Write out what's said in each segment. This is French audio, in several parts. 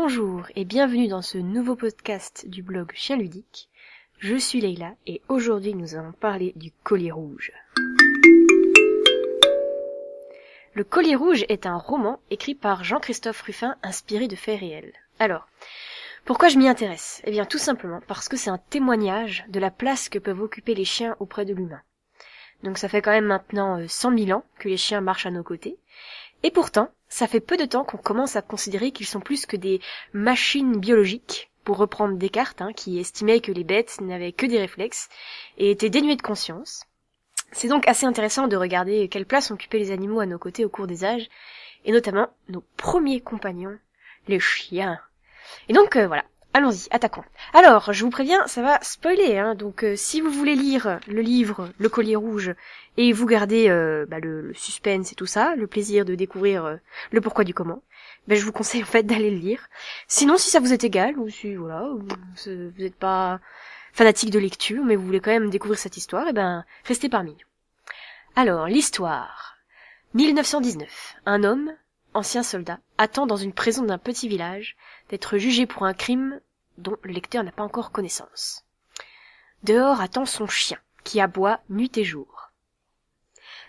Bonjour et bienvenue dans ce nouveau podcast du blog Chien Ludique. Je suis Leïla et aujourd'hui nous allons parler du collier rouge. Le collier rouge est un roman écrit par Jean-Christophe Ruffin inspiré de faits réels. Alors, pourquoi je m'y intéresse Eh bien tout simplement parce que c'est un témoignage de la place que peuvent occuper les chiens auprès de l'humain. Donc ça fait quand même maintenant 100 euh, 000 ans que les chiens marchent à nos côtés. Et pourtant, ça fait peu de temps qu'on commence à considérer qu'ils sont plus que des machines biologiques, pour reprendre Descartes, hein, qui estimait que les bêtes n'avaient que des réflexes et étaient dénuées de conscience. C'est donc assez intéressant de regarder quelle place occupaient les animaux à nos côtés au cours des âges, et notamment nos premiers compagnons, les chiens. Et donc euh, voilà, allons-y, attaquons. Alors, je vous préviens, ça va spoiler, hein, donc euh, si vous voulez lire le livre Le collier rouge et vous gardez euh, bah, le, suspense et tout ça, le plaisir de découvrir euh, le pourquoi du comment, ben, je vous conseille en fait d'aller le lire. Sinon, si ça vous est égal, ou si voilà, vous n'êtes pas fanatique de lecture, mais vous voulez quand même découvrir cette histoire, eh ben restez parmi nous. Alors, l'histoire. 1919. Un homme, ancien soldat, attend dans une prison d'un petit village d'être jugé pour un crime dont le lecteur n'a pas encore connaissance. Dehors attend son chien, qui aboie nuit et jour.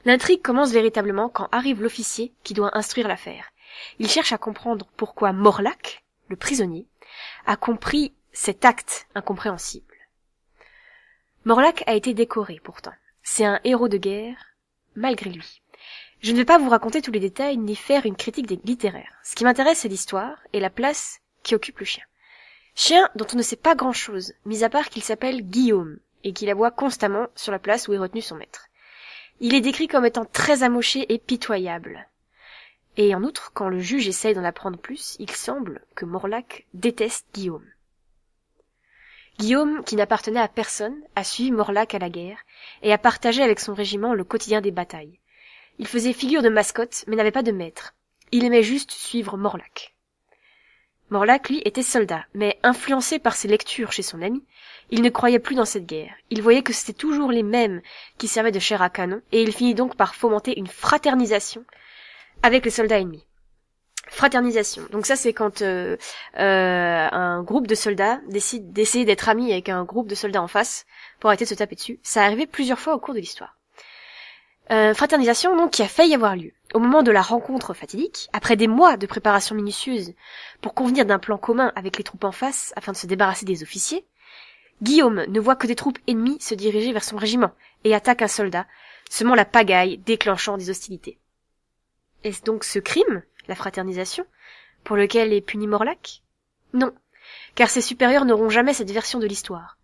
L'intrigue commence véritablement quand arrive l'officier qui doit instruire l'affaire. Il cherche à comprendre pourquoi Morlac, le prisonnier, a compris cet acte incompréhensible. Morlac a été décoré pourtant. C'est un héros de guerre, malgré lui. Je ne vais pas vous raconter tous les détails ni faire une critique des littéraires. Ce qui m'intéresse, c'est l'histoire et la place qui occupe le chien. Chien dont on ne sait pas grand-chose, mis à part qu'il s'appelle Guillaume et qu'il aboie constamment sur la place où est retenu son maître. Il est décrit comme étant très amoché et pitoyable. Et en outre, quand le juge essaye d'en apprendre plus, il semble que Morlac déteste Guillaume. Guillaume, qui n'appartenait à personne, a suivi Morlac à la guerre et a partagé avec son régiment le quotidien des batailles. Il faisait figure de mascotte, mais n'avait pas de maître. Il aimait juste suivre Morlac. Morlac, lui, était soldat, mais influencé par ses lectures chez son ami, il ne croyait plus dans cette guerre. Il voyait que c'était toujours les mêmes qui servaient de chair à canon, et il finit donc par fomenter une fraternisation avec les soldats ennemis. Fraternisation. Donc ça, c'est quand euh, euh, un groupe de soldats décide d'essayer d'être amis avec un groupe de soldats en face pour arrêter de se taper dessus. Ça arrivait plusieurs fois au cours de l'histoire. Euh, fraternisation donc qui a failli avoir lieu. Au moment de la rencontre fatidique, après des mois de préparation minutieuse pour convenir d'un plan commun avec les troupes en face afin de se débarrasser des officiers, Guillaume ne voit que des troupes ennemies se diriger vers son régiment et attaque un soldat, semant la pagaille déclenchant des hostilités. Est-ce donc ce crime, la fraternisation, pour lequel est puni Morlac Non, car ses supérieurs n'auront jamais cette version de l'histoire.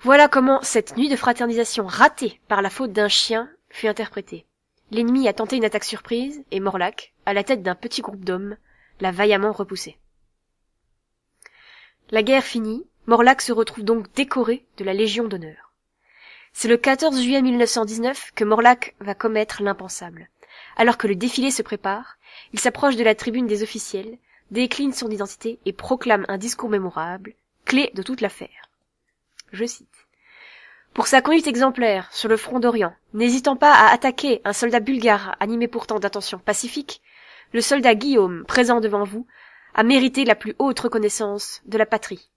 Voilà comment cette nuit de fraternisation ratée par la faute d'un chien fut interprété. L'ennemi a tenté une attaque surprise, et Morlac, à la tête d'un petit groupe d'hommes, l'a vaillamment repoussé. La guerre finie, Morlac se retrouve donc décoré de la Légion d'honneur. C'est le 14 juillet 1919 que Morlac va commettre l'impensable. Alors que le défilé se prépare, il s'approche de la tribune des officiels, décline son identité et proclame un discours mémorable, clé de toute l'affaire. Je cite pour sa conduite exemplaire sur le front d'Orient, n'hésitant pas à attaquer un soldat bulgare animé pourtant d'attention pacifiques, le soldat Guillaume, présent devant vous, a mérité la plus haute reconnaissance de la patrie.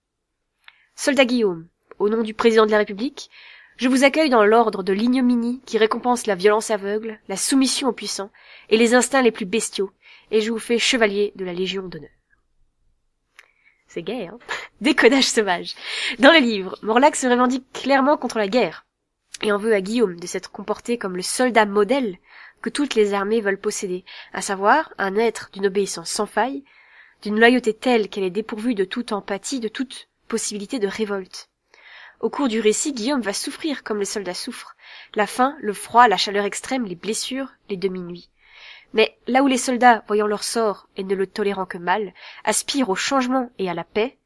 Soldat Guillaume, au nom du président de la République, je vous accueille dans l'ordre de l'ignominie qui récompense la violence aveugle, la soumission aux puissants et les instincts les plus bestiaux, et je vous fais chevalier de la Légion d'honneur. C'est gay, hein Décodage sauvage. Dans le livre, Morlac se revendique clairement contre la guerre et en veut à Guillaume de s'être comporté comme le soldat modèle que toutes les armées veulent posséder, à savoir un être d'une obéissance sans faille, d'une loyauté telle qu'elle est dépourvue de toute empathie, de toute possibilité de révolte. Au cours du récit, Guillaume va souffrir comme les soldats souffrent, la faim, le froid, la chaleur extrême, les blessures, les demi-nuits. Mais là où les soldats, voyant leur sort et ne le tolérant que mal, aspirent au changement et à la paix,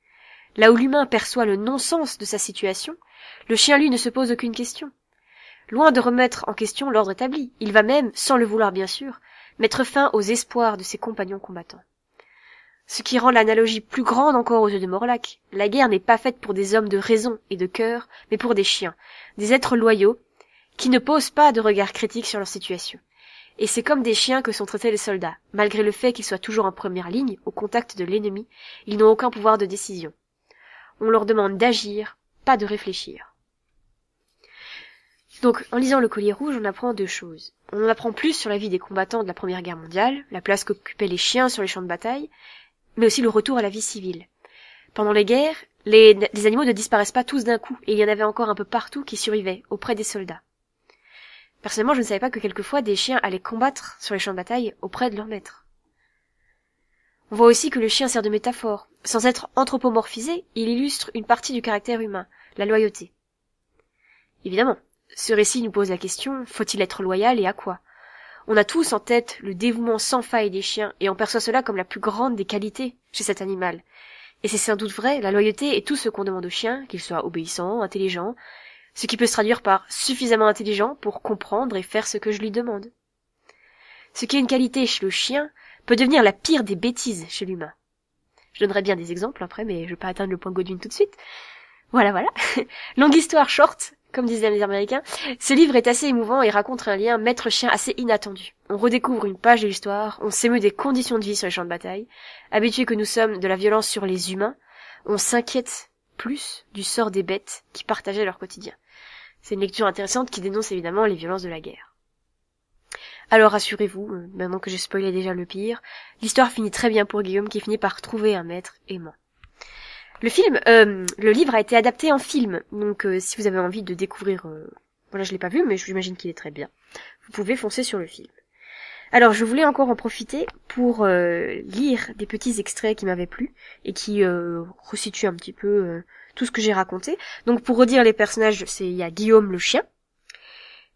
Là où l'humain perçoit le non-sens de sa situation, le chien lui ne se pose aucune question. Loin de remettre en question l'ordre établi, il va même, sans le vouloir bien sûr, mettre fin aux espoirs de ses compagnons combattants. Ce qui rend l'analogie plus grande encore aux yeux de Morlac, la guerre n'est pas faite pour des hommes de raison et de cœur, mais pour des chiens, des êtres loyaux, qui ne posent pas de regard critique sur leur situation. Et c'est comme des chiens que sont traités les soldats. Malgré le fait qu'ils soient toujours en première ligne, au contact de l'ennemi, ils n'ont aucun pouvoir de décision. On leur demande d'agir, pas de réfléchir. Donc, en lisant Le Collier Rouge, on apprend deux choses. On apprend plus sur la vie des combattants de la Première Guerre mondiale, la place qu'occupaient les chiens sur les champs de bataille, mais aussi le retour à la vie civile. Pendant les guerres, les, animaux ne disparaissent pas tous d'un coup, et il y en avait encore un peu partout qui survivaient, auprès des soldats. Personnellement, je ne savais pas que quelquefois des chiens allaient combattre sur les champs de bataille auprès de leurs maître. On voit aussi que le chien sert de métaphore. Sans être anthropomorphisé, il illustre une partie du caractère humain, la loyauté. Évidemment, ce récit nous pose la question, faut-il être loyal et à quoi On a tous en tête le dévouement sans faille des chiens et on perçoit cela comme la plus grande des qualités chez cet animal. Et c'est sans doute vrai, la loyauté est tout ce qu'on demande au chiens, qu'il soit obéissant, intelligent, ce qui peut se traduire par suffisamment intelligent pour comprendre et faire ce que je lui demande. Ce qui est une qualité chez le chien peut devenir la pire des bêtises chez l'humain. Je donnerai bien des exemples après, mais je vais pas atteindre le point Godwin tout de suite. Voilà, voilà. Longue histoire short, comme disent les Américains. Ce livre est assez émouvant et raconte un lien maître-chien assez inattendu. On redécouvre une page de l'histoire, on s'émeut des conditions de vie sur les champs de bataille. Habitués que nous sommes de la violence sur les humains, on s'inquiète plus du sort des bêtes qui partageaient leur quotidien. C'est une lecture intéressante qui dénonce évidemment les violences de la guerre. Alors rassurez-vous, euh, maintenant que j'ai spoilé déjà le pire, l'histoire finit très bien pour Guillaume qui finit par trouver un maître aimant. Le film, euh, le livre a été adapté en film, donc euh, si vous avez envie de découvrir, euh, voilà, je l'ai pas vu, mais j'imagine qu'il est très bien. Vous pouvez foncer sur le film. Alors, je voulais encore en profiter pour lire des petits extraits qui m'avaient plu et qui resituent un petit peu tout ce que j'ai raconté. Donc, pour redire les personnages, c'est il y a Guillaume le chien,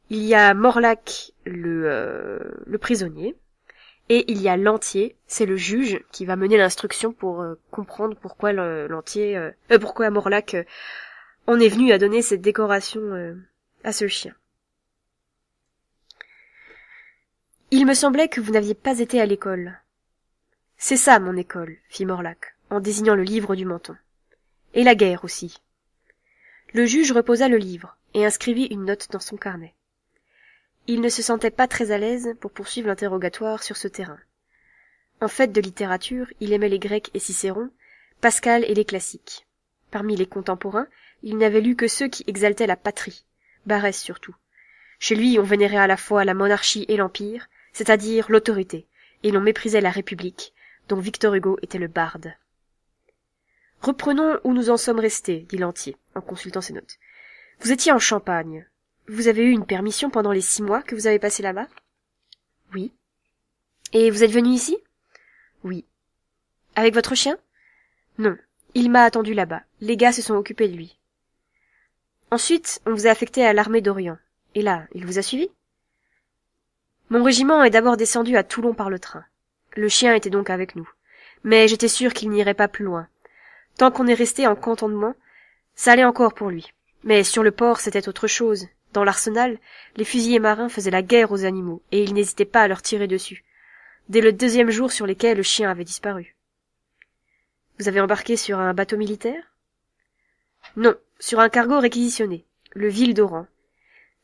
il y a Morlac, le, euh, le prisonnier, et il y a Lantier, c'est le juge qui va mener l'instruction pour euh, comprendre pourquoi Lantier, euh, euh, pourquoi Morlac en est venu à donner cette décoration à ce chien. Il me semblait que vous n'aviez pas été à l'école. C'est ça mon école, fit Morlac, en désignant le livre du menton. Et la guerre aussi. Le juge reposa le livre et inscrivit une note dans son carnet. Il ne se sentait pas très à l'aise pour poursuivre l'interrogatoire sur ce terrain. En fait de littérature, il aimait les Grecs et Cicéron, Pascal et les classiques. Parmi les contemporains, il n'avait lu que ceux qui exaltaient la patrie, Barès surtout. Chez lui, on vénérait à la fois la monarchie et l'empire, c'est-à-dire l'autorité, et l'on méprisait la République, dont Victor Hugo était le barde. Reprenons où nous en sommes restés, dit Lantier, en consultant ses notes. Vous étiez en Champagne, vous avez eu une permission pendant les six mois que vous avez passé là-bas Oui. Et vous êtes venu ici Oui. Avec votre chien Non. Il m'a attendu là-bas. Les gars se sont occupés de lui. Ensuite, on vous a affecté à l'armée d'Orient. Et là, il vous a suivi Mon régiment est d'abord descendu à Toulon par le train. Le chien était donc avec nous. Mais j'étais sûr qu'il n'irait pas plus loin. Tant qu'on est resté en contentement, ça allait encore pour lui. Mais sur le port, c'était autre chose. Dans l'arsenal, les fusiliers marins faisaient la guerre aux animaux, et ils n'hésitaient pas à leur tirer dessus, dès le deuxième jour sur lesquels le chien avait disparu. Vous avez embarqué sur un bateau militaire? Non, sur un cargo réquisitionné, le Ville d'Oran.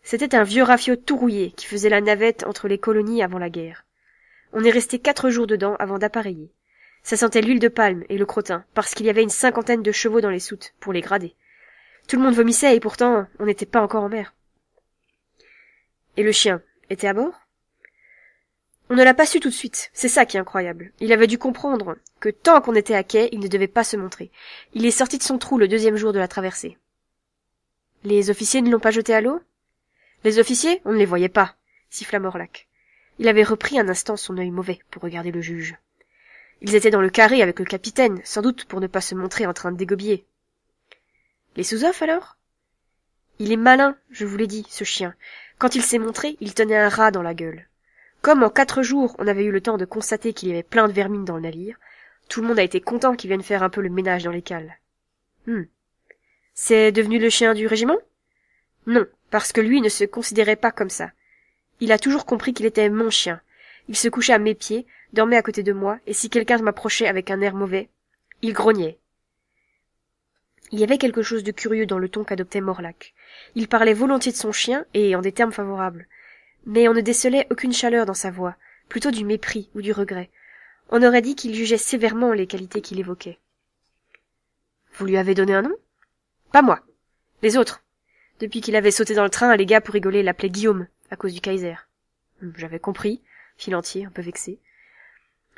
C'était un vieux rafiot tout rouillé qui faisait la navette entre les colonies avant la guerre. On est resté quatre jours dedans avant d'appareiller. Ça sentait l'huile de palme et le crottin, parce qu'il y avait une cinquantaine de chevaux dans les soutes, pour les grader. Tout le monde vomissait et pourtant on n'était pas encore en mer. Et le chien était à bord On ne l'a pas su tout de suite, c'est ça qui est incroyable. Il avait dû comprendre que tant qu'on était à quai, il ne devait pas se montrer. Il est sorti de son trou le deuxième jour de la traversée. Les officiers ne l'ont pas jeté à l'eau Les officiers On ne les voyait pas, siffla Morlac. Il avait repris un instant son œil mauvais pour regarder le juge. Ils étaient dans le carré avec le capitaine, sans doute pour ne pas se montrer en train de dégobiller. Les sous-offs alors Il est malin, je vous l'ai dit, ce chien. Quand il s'est montré, il tenait un rat dans la gueule. Comme en quatre jours on avait eu le temps de constater qu'il y avait plein de vermine dans le navire, tout le monde a été content qu'il vienne faire un peu le ménage dans les cales. Hum. C'est devenu le chien du régiment? Non, parce que lui ne se considérait pas comme ça. Il a toujours compris qu'il était mon chien. Il se couchait à mes pieds, dormait à côté de moi, et si quelqu'un m'approchait avec un air mauvais, il grognait. Il y avait quelque chose de curieux dans le ton qu'adoptait Morlac. Il parlait volontiers de son chien, et en des termes favorables. Mais on ne décelait aucune chaleur dans sa voix, plutôt du mépris ou du regret. On aurait dit qu'il jugeait sévèrement les qualités qu'il évoquait. Vous lui avez donné un nom Pas moi. Les autres. Depuis qu'il avait sauté dans le train, les gars, pour rigoler, l'appelaient Guillaume, à cause du Kaiser. Hum, j'avais compris, fit l'entier un peu vexé.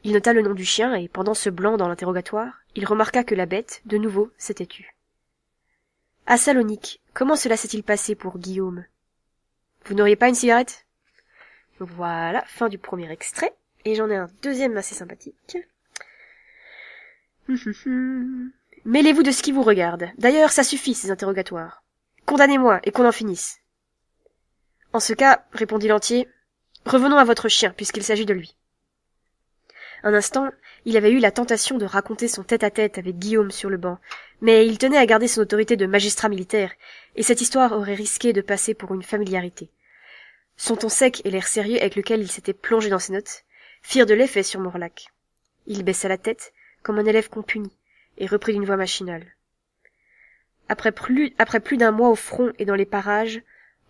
Il nota le nom du chien, et pendant ce blanc dans l'interrogatoire, il remarqua que la bête, de nouveau, s'était tue. À Salonique, comment cela s'est-il passé pour Guillaume Vous n'auriez pas une cigarette Voilà, fin du premier extrait. Et j'en ai un deuxième assez sympathique. Mêlez-vous de ce qui vous regarde. D'ailleurs, ça suffit, ces interrogatoires. Condamnez-moi et qu'on en finisse. En ce cas, répondit l'entier, revenons à votre chien, puisqu'il s'agit de lui. Un instant, il avait eu la tentation de raconter son tête-à-tête avec Guillaume sur le banc, mais il tenait à garder son autorité de magistrat militaire, et cette histoire aurait risqué de passer pour une familiarité. Son ton sec et l'air sérieux avec lequel il s'était plongé dans ses notes firent de l'effet sur Morlac. Il baissa la tête, comme un élève punit, et reprit d'une voix machinale. Après plus, après plus d'un mois au front et dans les parages,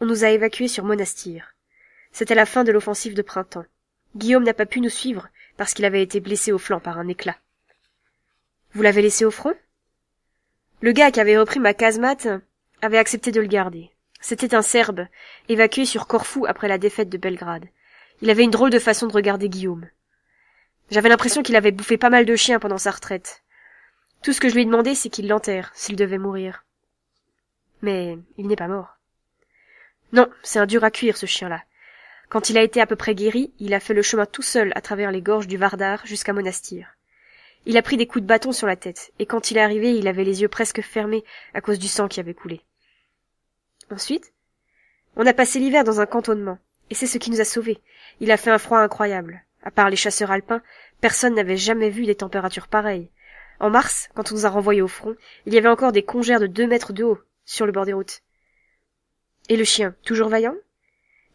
on nous a évacués sur Monastir. C'était la fin de l'offensive de printemps. Guillaume n'a pas pu nous suivre, parce qu'il avait été blessé au flanc par un éclat. Vous l'avez laissé au front Le gars qui avait repris ma casemate avait accepté de le garder. C'était un Serbe, évacué sur Corfou après la défaite de Belgrade. Il avait une drôle de façon de regarder Guillaume. J'avais l'impression qu'il avait bouffé pas mal de chiens pendant sa retraite. Tout ce que je lui ai demandé, c'est qu'il l'enterre, s'il devait mourir. Mais il n'est pas mort. Non, c'est un dur à cuire, ce chien-là. Quand il a été à peu près guéri, il a fait le chemin tout seul à travers les gorges du Vardar jusqu'à Monastir. Il a pris des coups de bâton sur la tête, et quand il est arrivé, il avait les yeux presque fermés à cause du sang qui avait coulé. Ensuite, on a passé l'hiver dans un cantonnement, et c'est ce qui nous a sauvés. Il a fait un froid incroyable. À part les chasseurs alpins, personne n'avait jamais vu des températures pareilles. En mars, quand on nous a renvoyés au front, il y avait encore des congères de deux mètres de haut, sur le bord des routes. Et le chien, toujours vaillant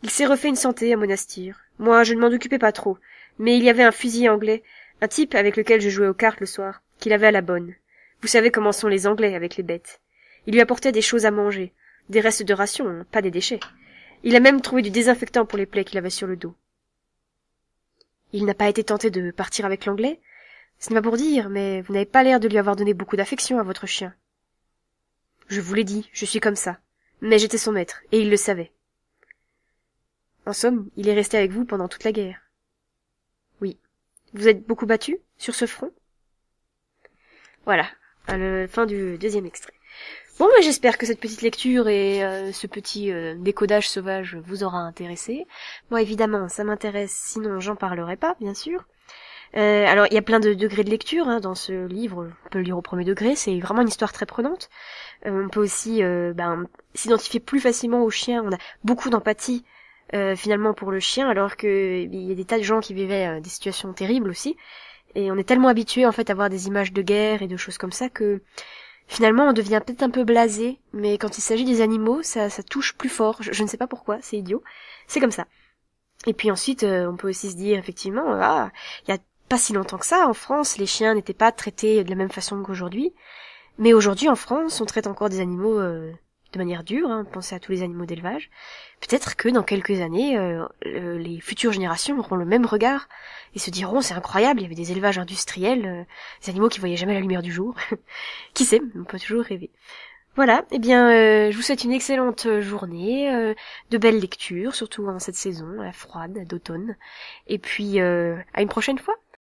il s'est refait une santé à Monastir. Moi, je ne m'en occupais pas trop, mais il y avait un fusil anglais, un type avec lequel je jouais aux cartes le soir, qu'il avait à la bonne. Vous savez comment sont les Anglais avec les bêtes. Il lui apportait des choses à manger, des restes de rations, pas des déchets. Il a même trouvé du désinfectant pour les plaies qu'il avait sur le dos. Il n'a pas été tenté de partir avec l'anglais? Ce n'est pas pour dire, mais vous n'avez pas l'air de lui avoir donné beaucoup d'affection à votre chien. Je vous l'ai dit, je suis comme ça. Mais j'étais son maître, et il le savait. En somme, il est resté avec vous pendant toute la guerre. Oui. Vous êtes beaucoup battu sur ce front Voilà, à la fin du deuxième extrait. Bon, bah, j'espère que cette petite lecture et euh, ce petit euh, décodage sauvage vous aura intéressé. Moi, évidemment, ça m'intéresse, sinon j'en parlerai pas, bien sûr. Euh, alors, il y a plein de degrés de lecture hein, dans ce livre. On peut le lire au premier degré, c'est vraiment une histoire très prenante. on peut aussi ben, s'identifier plus facilement aux chiens, on a beaucoup d'empathie euh, finalement pour le chien, alors qu'il y a des tas de gens qui vivaient euh, des situations terribles aussi. Et on est tellement habitué en fait à voir des images de guerre et de choses comme ça que finalement on devient peut-être un peu blasé, mais quand il s'agit des animaux, ça, ça touche plus fort. Je, ne sais pas pourquoi, c'est idiot. C'est comme ça. Et puis ensuite, euh, on peut aussi se dire effectivement, ah, il y a pas si longtemps que ça, en France, les chiens n'étaient pas traités de la même façon qu'aujourd'hui. Mais aujourd'hui, en France, on traite encore des animaux de manière dure, hein, pensez à tous les animaux d'élevage, peut-être que dans quelques années, euh, les futures générations auront le même regard et se diront c'est incroyable, il y avait des élevages industriels, euh, des animaux qui voyaient jamais la lumière du jour. qui sait, on peut toujours rêver. Voilà, eh bien, euh, je vous souhaite une excellente journée, de belles lectures, surtout en cette saison, la froide, d'automne, et puis à une prochaine fois.